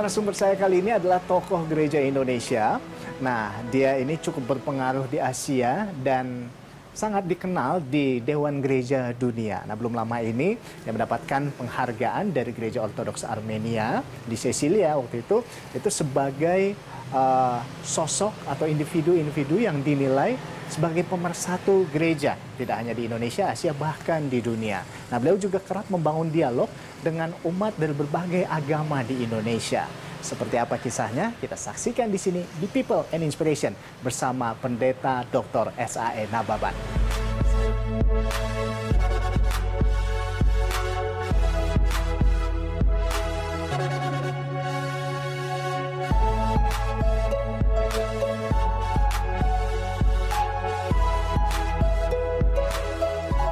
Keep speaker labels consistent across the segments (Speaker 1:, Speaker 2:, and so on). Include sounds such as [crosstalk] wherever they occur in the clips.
Speaker 1: narasumber saya kali ini adalah tokoh gereja Indonesia. Nah, dia ini cukup berpengaruh di Asia dan sangat dikenal di Dewan Gereja Dunia. Nah, belum lama ini dia mendapatkan penghargaan dari Gereja Ortodoks Armenia di Sesilia waktu itu itu sebagai uh, sosok atau individu-individu yang dinilai sebagai pemersatu gereja, tidak hanya di Indonesia, Asia, bahkan di dunia. Nah, beliau juga kerap membangun dialog dengan umat dari berbagai agama di Indonesia. Seperti apa kisahnya? Kita saksikan di sini di People and Inspiration bersama Pendeta Dr. S.A.E. Nababan.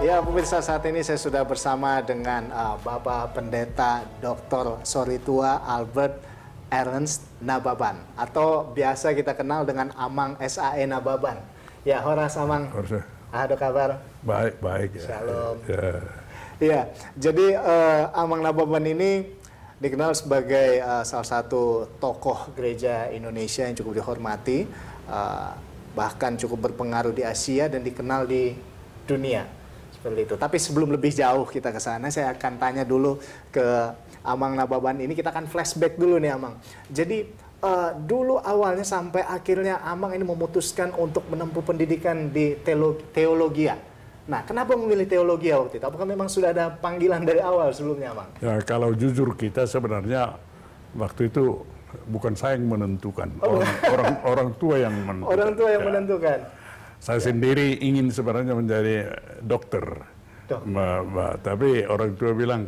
Speaker 1: Ya, pemirsa saat ini saya sudah bersama dengan uh, Bapak Pendeta Dr. Soritua Albert Ernest Nababan atau biasa kita kenal dengan Amang SAE Nababan. Ya, Horas Amang. Horas. Ada kabar? Baik, baik ya. Shalom. Ya. ya. Jadi uh, Amang Nababan ini dikenal sebagai uh, salah satu tokoh gereja Indonesia yang cukup dihormati, uh, bahkan cukup berpengaruh di Asia dan dikenal di dunia. Seperti itu. Tapi sebelum lebih jauh kita ke sana, saya akan tanya dulu ke Amang Nababan ini. Kita akan flashback dulu nih Amang. Jadi uh, dulu awalnya sampai akhirnya Amang ini memutuskan untuk menempuh pendidikan di teologi, ya? Nah, kenapa memilih teologi ya waktu itu? Apakah memang sudah ada panggilan dari awal sebelumnya, Amang?
Speaker 2: Ya, kalau jujur kita sebenarnya waktu itu bukan saya yang menentukan, oh. orang, orang orang tua yang menentukan. Orang
Speaker 1: tua yang ya. menentukan.
Speaker 2: Saya sendiri ingin sebenarnya menjadi eh, dokter, Ma, Mbak, Tapi orang tua bilang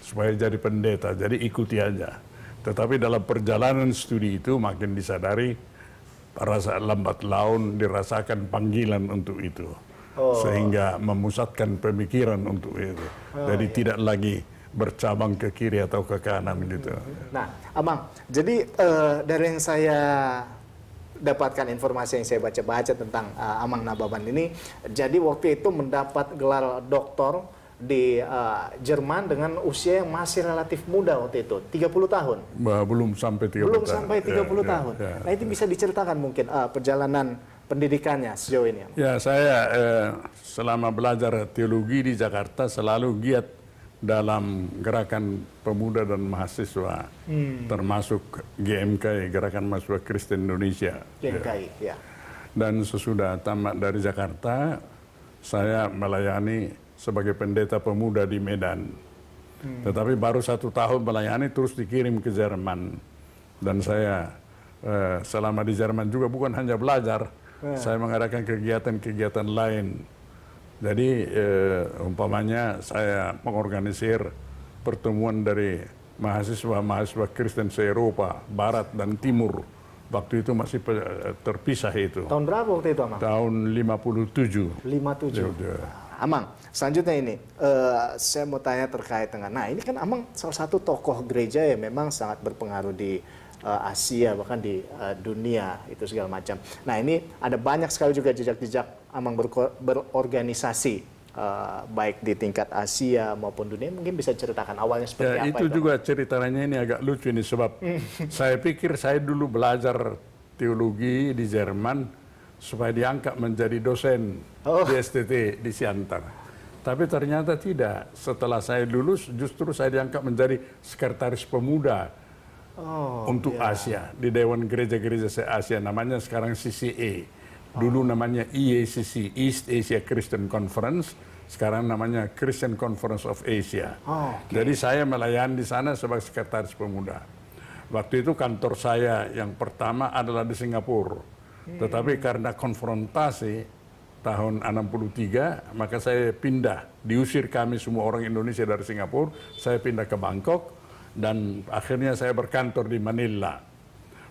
Speaker 2: supaya jadi pendeta, jadi ikuti aja. Tetapi dalam perjalanan studi itu makin disadari rasa lambat laun dirasakan panggilan untuk itu. Oh. Sehingga memusatkan pemikiran untuk itu.
Speaker 1: Oh, Jadi iya. tidak
Speaker 2: lagi bercabang ke kiri atau ke kanan gitu.
Speaker 1: Nah, Amang, jadi uh, dari yang saya dapatkan informasi yang saya baca-baca tentang uh, Amang Nababan ini. Jadi waktu itu mendapat gelar doktor di uh, Jerman dengan usia yang masih relatif muda waktu itu, 30 tahun.
Speaker 2: belum sampai 30 Belum tahun. sampai 30 ya, ya, tahun. Ya, ya,
Speaker 1: nah, itu ya. bisa diceritakan mungkin uh, perjalanan pendidikannya sejauh ini.
Speaker 2: Ya, saya eh, selama belajar teologi di Jakarta selalu giat dalam gerakan pemuda dan mahasiswa, hmm. termasuk GMKI, Gerakan Mahasiswa Kristen Indonesia. GMKI, ya. ya. Dan sesudah tamat dari Jakarta, saya melayani sebagai pendeta pemuda di Medan. Hmm. Tetapi baru satu tahun melayani, terus dikirim ke Jerman. Dan saya eh, selama di Jerman juga bukan hanya belajar, hmm. saya mengadakan kegiatan-kegiatan lain jadi eh, umpamanya saya mengorganisir pertemuan dari mahasiswa-mahasiswa Kristen se-Eropa, Barat dan Timur. Waktu itu masih terpisah itu. Tahun berapa waktu itu, Amang? Tahun 57.
Speaker 1: 57. Ya Amang, selanjutnya ini, uh, saya mau tanya terkait dengan, nah ini kan Amang salah satu tokoh gereja yang memang sangat berpengaruh di uh, Asia bahkan di uh, dunia itu segala macam. Nah ini ada banyak sekali juga jejak-jejak amang berorganisasi uh, baik di tingkat Asia maupun dunia mungkin bisa ceritakan awalnya ya, seperti ya, apa itu, itu juga
Speaker 2: ceritanya ini agak lucu ini sebab [laughs] saya pikir saya dulu belajar teologi di Jerman supaya diangkat menjadi dosen oh. di STT di Siantar. Tapi ternyata tidak. Setelah saya lulus justru saya diangkat menjadi sekretaris pemuda
Speaker 1: oh, untuk yeah. Asia
Speaker 2: di Dewan Gereja-gereja Asia namanya sekarang CCA. Dulu namanya EACC, East Asia Christian Conference, sekarang namanya Christian Conference of Asia. Oh, okay. Jadi saya melayani di sana sebagai sekretaris pemuda. Waktu itu kantor saya yang pertama adalah di Singapura. Tetapi karena konfrontasi tahun 63, maka saya pindah. Diusir kami semua orang Indonesia dari Singapura, saya pindah ke Bangkok dan akhirnya saya berkantor di Manila.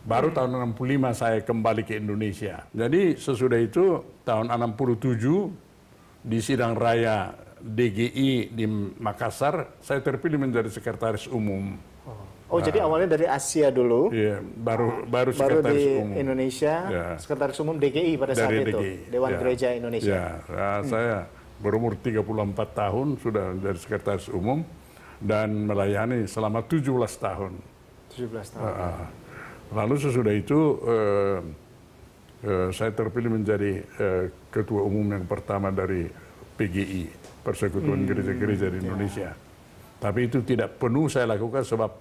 Speaker 2: Baru tahun 65 saya kembali ke Indonesia. Jadi sesudah itu tahun 67 di sidang raya DGI di Makassar, saya terpilih menjadi sekretaris umum. Oh, nah, jadi
Speaker 1: awalnya dari Asia dulu.
Speaker 2: Iya, baru ah, baru sekretaris baru di umum.
Speaker 1: Indonesia, ya. sekretaris umum DGI pada saat DGI. itu, Dewan ya. Gereja Indonesia. Iya,
Speaker 2: ya, nah, hmm. saya berumur 34 tahun sudah dari sekretaris umum dan melayani selama 17 tahun.
Speaker 1: 17 tahun. uh
Speaker 2: lalu sesudah itu eh, eh, saya terpilih menjadi eh, ketua umum yang pertama dari PGI Persekutuan hmm. Gereja-Gereja hmm, di ya. Indonesia. Ya. Tapi itu tidak penuh saya lakukan sebab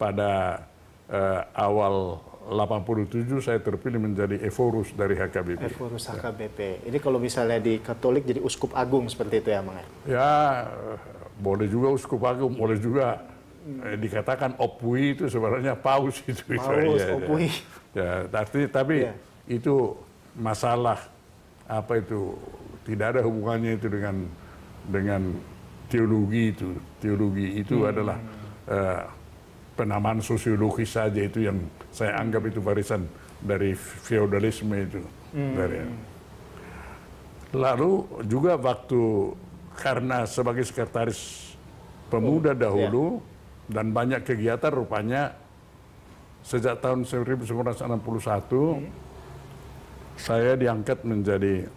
Speaker 2: pada
Speaker 1: eh, awal 87 saya terpilih menjadi eforus dari HKBP. Eforus HKBP. Ya. Ini kalau misalnya di Katolik jadi uskup agung seperti itu ya, Mang? Ya,
Speaker 2: ya eh, boleh juga uskup agung, boleh juga Eh, dikatakan opui itu sebenarnya paus [laughs] itu. Paus, ya, opui. Ya, tapi, tapi iya. yeah. itu masalah apa itu tidak ada hubungannya itu dengan dengan teologi itu. Teologi itu hmm. adalah eh, penamaan sosiologis saja itu yang saya anggap itu barisan dari feodalisme itu. Hmm. Dari, ya. lalu juga waktu karena sebagai sekretaris pemuda oh, dahulu yeah dan banyak kegiatan rupanya sejak tahun 1961 hmm. saya diangkat menjadi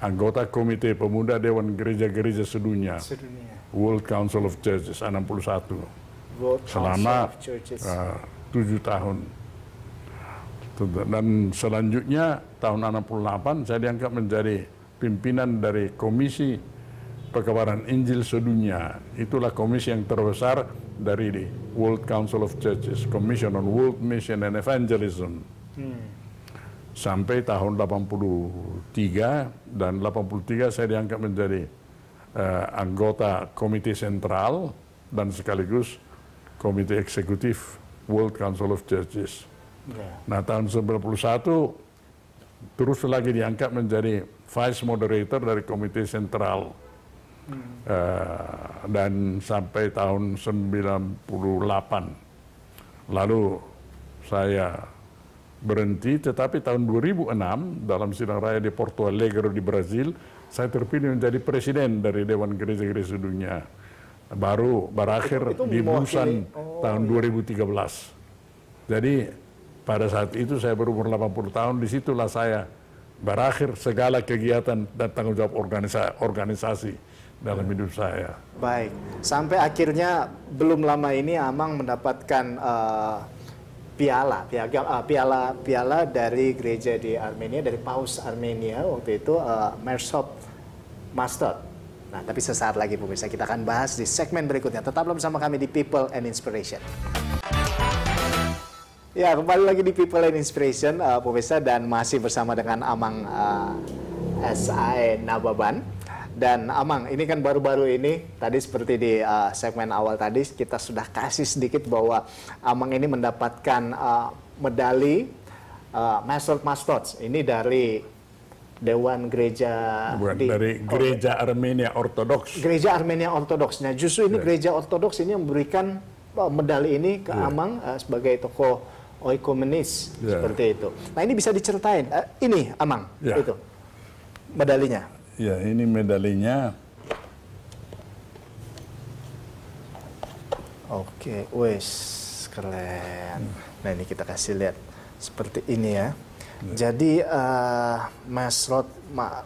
Speaker 2: anggota Komite Pemuda Dewan Gereja-Gereja Sedunia, Sedunia, World Council of Churches 61
Speaker 1: World selama eh,
Speaker 2: tujuh tahun. Dan selanjutnya tahun 68 saya diangkat menjadi pimpinan dari Komisi Pekabaran Injil Sedunia. Itulah komisi yang terbesar dari ini, World Council of Churches, Commission on World Mission and Evangelism. Hmm. Sampai tahun 83 dan 83 saya diangkat menjadi uh, anggota komite sentral dan sekaligus komite eksekutif World Council of Churches. Yeah. Nah tahun 91 terus lagi diangkat menjadi vice moderator dari komite sentral Uh, dan sampai tahun 98 lalu saya berhenti tetapi tahun 2006 dalam sidang raya di Porto Alegre di Brazil saya terpilih menjadi presiden dari Dewan Gereja-Gereja Dunia baru berakhir itu, itu di Busan oh, tahun 2013 iya. jadi pada saat itu saya berumur 80 tahun disitulah saya berakhir segala kegiatan dan tanggung jawab organisa organisasi dalam iya. hidup saya.
Speaker 1: Baik, sampai akhirnya belum lama ini Amang mendapatkan uh, piala, piala, eh, piala, piala dari gereja di Armenia, dari Paus Armenia waktu itu uh, eh, Mersop Master. Nah, tapi sesaat lagi pemirsa kita akan bahas di segmen berikutnya. Tetaplah bersama kami di People and Inspiration. Ya, kembali lagi di People and Inspiration, uh, pemirsa, dan masih bersama dengan Amang uh, SAE Nababan. Dan Amang, ini kan baru-baru ini tadi seperti di uh, segmen awal tadi kita sudah kasih sedikit bahwa Amang ini mendapatkan uh, medali uh, Master Mastots. Ini dari Dewan Gereja Bukan, di, dari Gereja
Speaker 2: oh, Armenia Ortodoks.
Speaker 1: Gereja Armenia Ortodoks. Nah, justru ini yeah. Gereja Ortodoks ini memberikan uh, medali ini ke yeah. Amang uh, sebagai tokoh oikomenis yeah. seperti itu. Nah, ini bisa diceritain uh, ini Amang yeah. itu medalinya.
Speaker 2: Ya, ini medalinya.
Speaker 1: Oke, wes keren. Nah, ini kita kasih lihat seperti ini ya. ya. Jadi uh, eh, Mas Rod ma,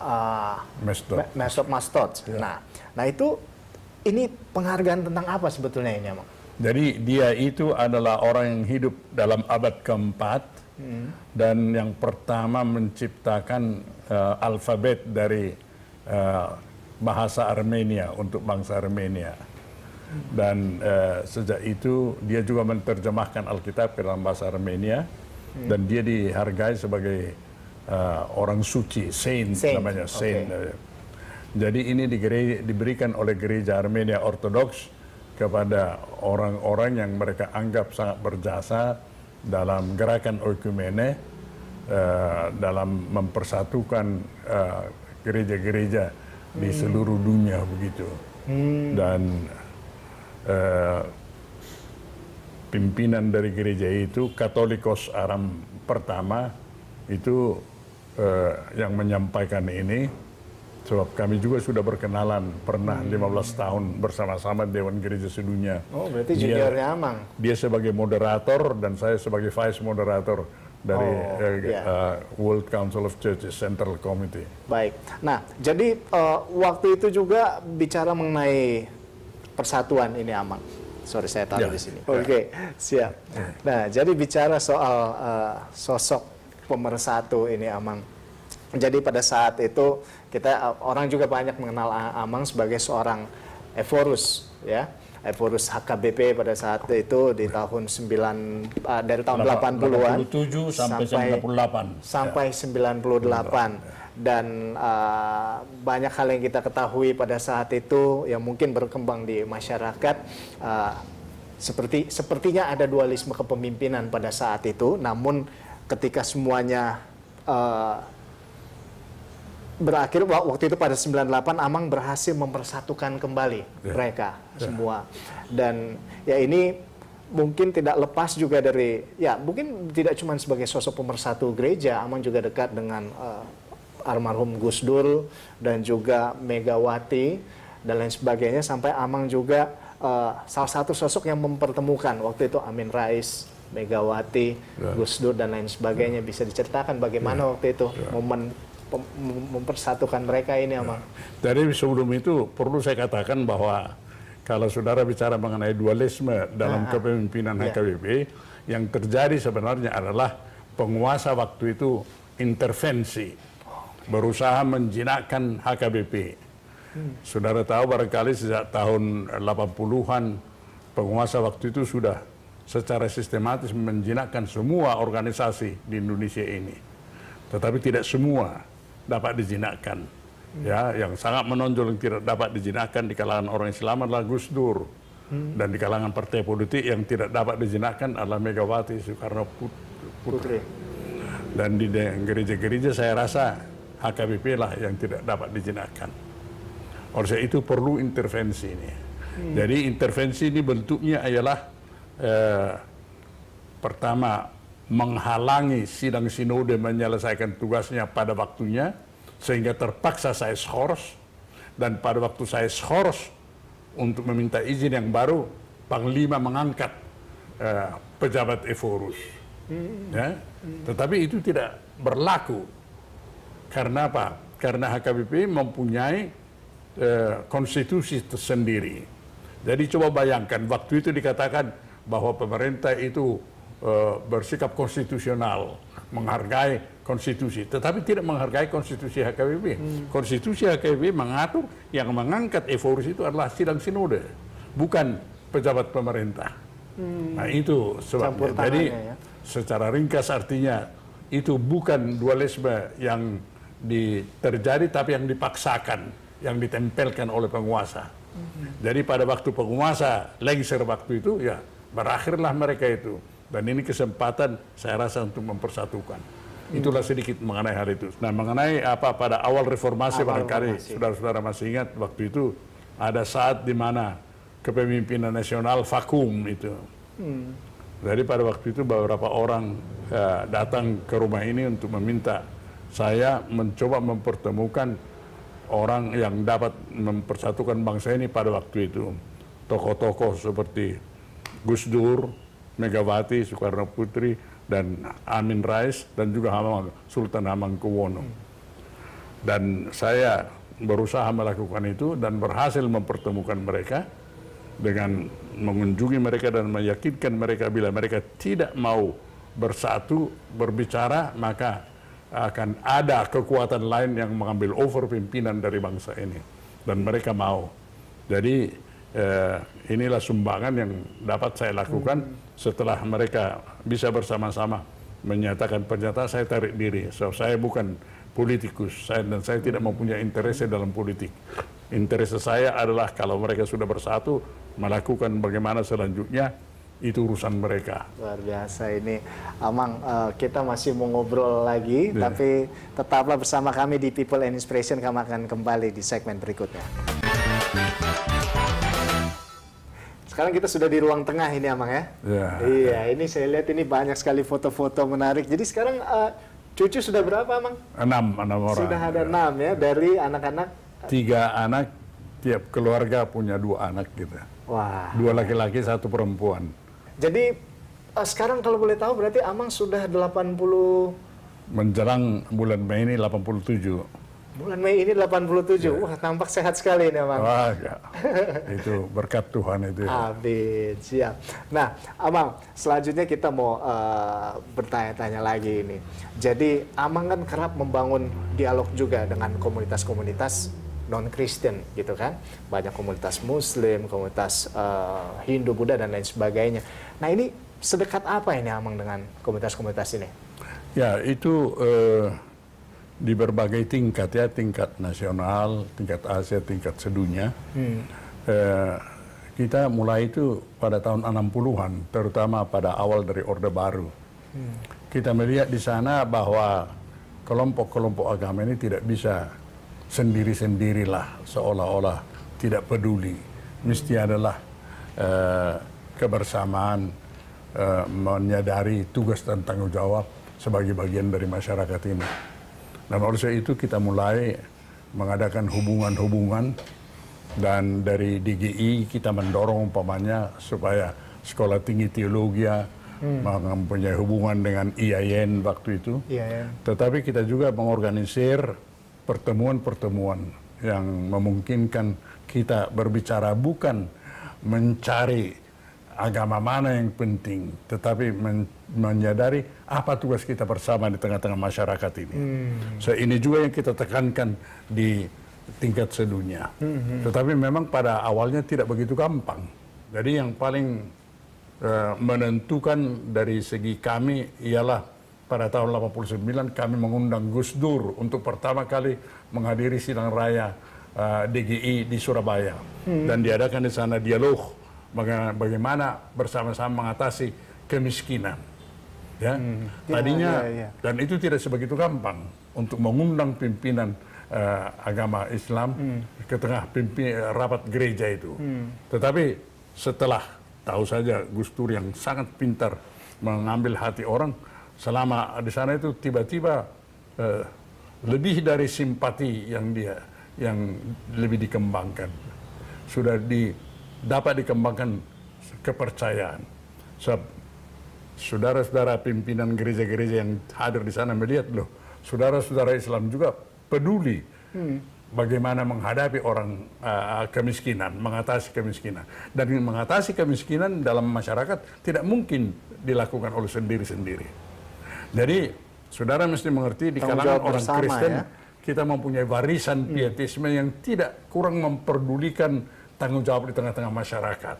Speaker 1: uh, Rod Mas Rod. Ya. Nah, nah itu ini penghargaan tentang apa sebetulnya ini, Mak?
Speaker 2: Jadi dia itu adalah orang yang hidup dalam abad keempat dan yang pertama menciptakan uh, alfabet dari uh, bahasa Armenia untuk bangsa Armenia. Dan uh, sejak itu dia juga menerjemahkan Alkitab ke dalam bahasa Armenia dan dia dihargai sebagai uh, orang suci, saint, saint. namanya saint. Okay. Ya. Jadi ini diberikan oleh gereja Armenia Ortodoks kepada orang-orang yang mereka anggap sangat berjasa dalam gerakan oikumene uh, dalam mempersatukan eh, gereja-gereja uh, hmm. di seluruh dunia begitu
Speaker 1: hmm. dan
Speaker 2: uh, pimpinan dari gereja itu Katolikos Aram pertama itu uh, yang menyampaikan ini Sebab kami juga sudah berkenalan pernah hmm. 15 tahun bersama-sama Dewan Gereja Sedunia.
Speaker 1: Oh, berarti dia, juniornya Amang.
Speaker 2: Dia sebagai moderator dan saya sebagai vice moderator dari oh, uh, eh, yeah. Iya. Eh, World Council of Churches Central Committee.
Speaker 1: Baik. Nah, jadi uh, waktu itu juga bicara mengenai persatuan ini Amang. Sorry, saya taruh yeah. di sini. Ya. Oke, okay, siap. Ya. Nah, jadi bicara soal uh, sosok pemersatu ini Amang jadi pada saat itu kita orang juga banyak mengenal Amang sebagai seorang Eforus ya. Eforus HKBP pada saat itu di tahun 9 uh, ah, dari tahun 80-an sampai, sampai 98 sampai ya. 98 dan uh, banyak hal yang kita ketahui pada saat itu yang mungkin berkembang di masyarakat uh, seperti sepertinya ada dualisme kepemimpinan pada saat itu namun ketika semuanya uh, berakhir waktu itu pada 98 Amang berhasil mempersatukan kembali yeah. mereka yeah. semua dan ya ini mungkin tidak lepas juga dari ya mungkin tidak cuma sebagai sosok pemersatu gereja Amang juga dekat dengan uh, almarhum Gus Dur dan juga Megawati dan lain sebagainya sampai Amang juga uh, salah satu sosok yang mempertemukan waktu itu Amin Rais Megawati, yeah. Gus Dur dan lain sebagainya ya. bisa diceritakan bagaimana ya. waktu itu ya. momen mempersatukan mereka ini ya. Amang.
Speaker 2: Dari sebelum itu perlu saya katakan bahwa kalau saudara bicara mengenai dualisme dalam nah, kepemimpinan ya. HKBP, yang terjadi sebenarnya adalah penguasa waktu itu intervensi, berusaha menjinakkan HKBP. Hmm. Saudara tahu barangkali sejak tahun 80-an penguasa waktu itu sudah secara sistematis menjinakkan semua organisasi di Indonesia ini. Tetapi tidak semua dapat dijinakkan. Hmm. Ya, yang sangat menonjol yang tidak dapat dijinakkan di kalangan orang Islam adalah Gus Dur. Hmm. Dan di kalangan partai politik yang tidak dapat dijinakkan adalah Megawati Soekarno Put Putri. Dan di gereja-gereja saya rasa HKBP lah yang tidak dapat dijinakkan. Orang itu perlu intervensi ini. Hmm. Jadi intervensi ini bentuknya ialah eh, pertama menghalangi sidang sinode menyelesaikan tugasnya pada waktunya, sehingga terpaksa saya skors, dan pada waktu saya skors untuk meminta izin yang baru, Panglima mengangkat uh, pejabat Eforus. Hmm. Ya? Hmm. Tetapi itu tidak berlaku. Karena apa? Karena HKBP mempunyai uh, konstitusi tersendiri. Jadi coba bayangkan, waktu itu dikatakan bahwa pemerintah itu Eh, bersikap konstitusional, menghargai konstitusi, tetapi tidak menghargai konstitusi HKBP. Hmm. Konstitusi HKBP mengatur yang mengangkat evolusi itu adalah sidang sinode, bukan pejabat pemerintah. Hmm. Nah itu sebabnya. Jadi ya. secara ringkas artinya itu bukan dualisme yang terjadi tapi yang dipaksakan, yang ditempelkan oleh penguasa. Hmm. Jadi pada waktu penguasa lengser waktu itu ya berakhirlah mereka itu dan ini kesempatan saya rasa untuk mempersatukan. Itulah sedikit mengenai hal itu. Nah, mengenai apa pada awal reformasi bangkari, barangkali saudara-saudara masih ingat waktu itu ada saat di mana kepemimpinan nasional vakum itu. Hmm. Jadi pada waktu itu beberapa orang uh, datang ke rumah ini untuk meminta saya mencoba mempertemukan orang yang dapat mempersatukan bangsa ini pada waktu itu. Tokoh-tokoh seperti Gus Dur, Megawati Soekarno Putri dan Amin Rais dan juga Hamang, Sultan Hamengkubuwono. Dan saya berusaha melakukan itu dan berhasil mempertemukan mereka dengan mengunjungi mereka dan meyakinkan mereka bila mereka tidak mau bersatu berbicara maka akan ada kekuatan lain yang mengambil over pimpinan dari bangsa ini dan mereka mau. Jadi eh, inilah sumbangan yang dapat saya lakukan hmm. setelah mereka bisa bersama-sama menyatakan pernyataan saya tarik diri. So, saya bukan politikus saya, dan saya tidak mempunyai interese dalam politik. Interese saya adalah kalau mereka sudah bersatu melakukan bagaimana selanjutnya itu urusan
Speaker 1: mereka. Luar biasa ini, Amang. Uh, kita masih mau ngobrol lagi, yeah. tapi tetaplah bersama kami di People and Inspiration. Kami akan kembali di segmen berikutnya. Sekarang kita sudah di ruang tengah ini, Amang ya. Yeah. Iya, ini saya lihat ini banyak sekali foto-foto menarik. Jadi sekarang uh, cucu sudah berapa, Amang?
Speaker 2: Enam, enam orang. Sudah
Speaker 1: ada ya. enam ya dari anak-anak.
Speaker 2: Tiga anak, tiap keluarga punya dua anak gitu. Wah. Dua laki-laki, satu perempuan.
Speaker 1: Jadi uh, sekarang kalau boleh tahu berarti Amang sudah delapan puluh.
Speaker 2: menjelang bulan Mei ini 87.
Speaker 1: Bulan Mei ini 87. Ya. Wah, tampak sehat sekali ini, Amang. Wah,
Speaker 2: [laughs] ya. itu berkat Tuhan itu. Ya.
Speaker 1: Amin. Siap. Nah, Amang, selanjutnya kita mau uh, bertanya-tanya lagi ini. Jadi, Amang kan kerap membangun dialog juga dengan komunitas-komunitas non-Kristen gitu kan. Banyak komunitas Muslim, komunitas uh, Hindu, Buddha, dan lain sebagainya. Nah ini sedekat apa ini Amang dengan komunitas-komunitas ini?
Speaker 2: Ya itu uh, di berbagai tingkat ya tingkat nasional, tingkat Asia, tingkat sedunia. Hmm. Eh, kita mulai itu pada tahun 60-an, terutama pada awal dari Orde Baru. Hmm. Kita melihat di sana bahwa kelompok-kelompok agama ini tidak bisa sendiri-sendirilah, seolah-olah tidak peduli. Mesti adalah eh, kebersamaan, eh, menyadari tugas dan tanggung jawab sebagai bagian dari masyarakat ini. Dan oleh sebab itu kita mulai mengadakan hubungan-hubungan dan dari DGI e kita mendorong umpamanya supaya sekolah tinggi teologi ya hmm. mempunyai hubungan dengan e IAIN waktu itu. yeah. Tetapi kita juga mengorganisir pertemuan-pertemuan yang memungkinkan kita berbicara bukan mencari agama mana yang penting, tetapi men menyadari apa tugas kita bersama di tengah-tengah masyarakat ini. Hmm. So ini juga yang kita tekankan di tingkat sedunia. Hmm. Tetapi memang pada awalnya tidak begitu gampang. Jadi yang paling uh, menentukan dari segi kami ialah pada tahun 89 kami mengundang Gus Dur untuk pertama kali menghadiri sidang raya uh, eh, DGI di Surabaya hmm. dan diadakan di sana dialog bagaimana bersama-sama mengatasi kemiskinan. Ya, hmm. Ya, tadinya ya, ya, ya. dan itu tidak sebegitu gampang untuk mengundang pimpinan uh, agama Islam hmm. ke tengah pimpin eh, rapat gereja itu. Hmm. Tetapi setelah tahu saja Gus Dur yang sangat pintar mengambil hati orang selama di sana itu tiba-tiba uh, lebih dari simpati yang dia yang lebih dikembangkan sudah di dapat dikembangkan kepercayaan. Sebab saudara-saudara pimpinan gereja-gereja yang hadir di sana melihat loh, saudara-saudara Islam juga peduli hmm. bagaimana menghadapi orang uh, kemiskinan, mengatasi kemiskinan. Dan mengatasi kemiskinan dalam masyarakat tidak mungkin dilakukan oleh sendiri-sendiri. Jadi saudara mesti mengerti di kalangan orang bersama, Kristen ya? kita mempunyai warisan hmm. pietisme hmm. yang tidak kurang memperdulikan tanggung jawab di tengah-tengah masyarakat.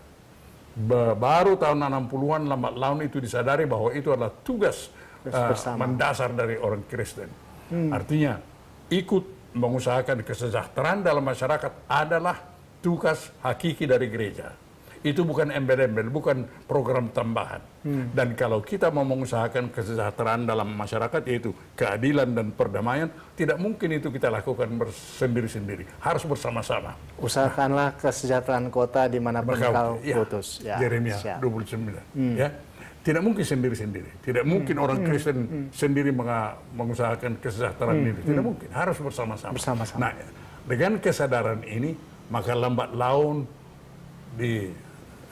Speaker 2: Baru tahun 60-an lambat laun itu disadari bahwa itu adalah tugas uh, mendasar dari orang Kristen. Hmm. Artinya ikut mengusahakan kesejahteraan dalam masyarakat adalah tugas hakiki dari gereja. Itu bukan ember-ember, bukan program tambahan. Hmm. Dan kalau kita mau mengusahakan kesejahteraan dalam masyarakat, yaitu keadilan dan perdamaian, tidak mungkin itu kita lakukan sendiri sendiri Harus bersama-sama.
Speaker 1: Usahakanlah kesejahteraan kota di mana pun kau ya, putus. Ya, Jeremia siap. 29. Hmm. Ya
Speaker 2: tidak mungkin sendiri-sendiri. Tidak hmm. mungkin hmm. orang Kristen hmm. sendiri mengusahakan kesejahteraan hmm. ini. Tidak hmm. mungkin. Harus bersama-sama. Bersama-sama. Nah, dengan kesadaran ini, maka lambat laun di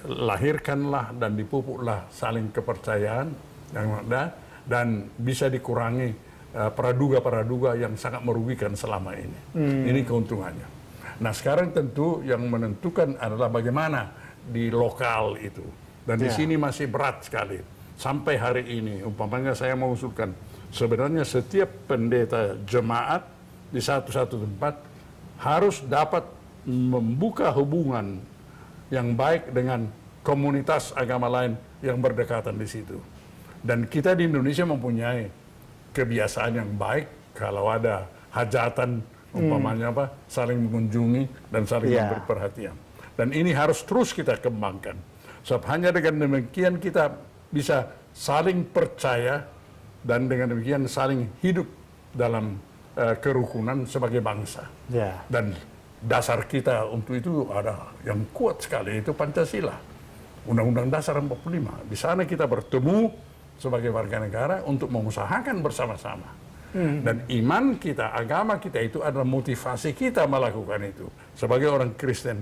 Speaker 2: lahirkanlah dan dipupuklah saling kepercayaan yang ada dan bisa dikurangi eh, praduga-praduga uh, yang sangat merugikan selama ini. Hmm. Ini keuntungannya. Nah sekarang tentu yang menentukan adalah bagaimana di lokal itu. Dan yeah. di ya. sini masih berat sekali. Sampai hari ini, umpamanya saya mengusulkan, sebenarnya setiap pendeta jemaat di satu-satu tempat harus dapat membuka hubungan yang baik dengan komunitas agama lain yang berdekatan di situ. Dan kita di Indonesia mempunyai kebiasaan yang baik kalau ada hajatan hmm. umpamanya apa saling mengunjungi dan saling yeah. memberi perhatian. Dan ini harus terus kita kembangkan. Sebab hanya dengan demikian kita bisa saling percaya dan dengan demikian saling hidup dalam uh, kerukunan sebagai bangsa. Yeah. Dan dasar kita untuk itu ada yang kuat sekali itu Pancasila. Undang-Undang Dasar 45. Di sana kita bertemu sebagai warga negara untuk mengusahakan bersama-sama. Hmm. Dan iman kita, agama kita itu adalah motivasi kita melakukan itu. Sebagai orang Kristen,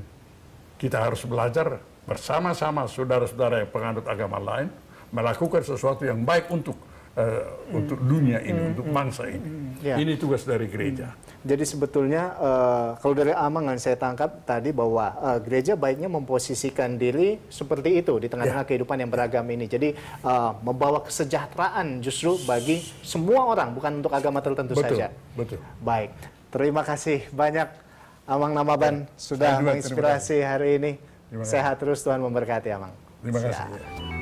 Speaker 2: kita harus belajar bersama-sama saudara-saudara yang penganut agama lain melakukan sesuatu yang baik untuk uh, hmm. untuk dunia ini, hmm. untuk bangsa ini. Ya. Ini tugas dari gereja. Hmm.
Speaker 1: Jadi sebetulnya uh, kalau dari amangan saya tangkap tadi bahwa uh, gereja baiknya memposisikan diri seperti itu di tengah-tengah ya. kehidupan yang beragam ini. Jadi uh, membawa kesejahteraan justru bagi semua orang, bukan untuk agama tertentu betul, saja. Betul. Baik. Terima kasih banyak Amang Namaban ya. sudah menginspirasi hari ini. Sehat terus Tuhan memberkati Amang. Terima kasih. Ya.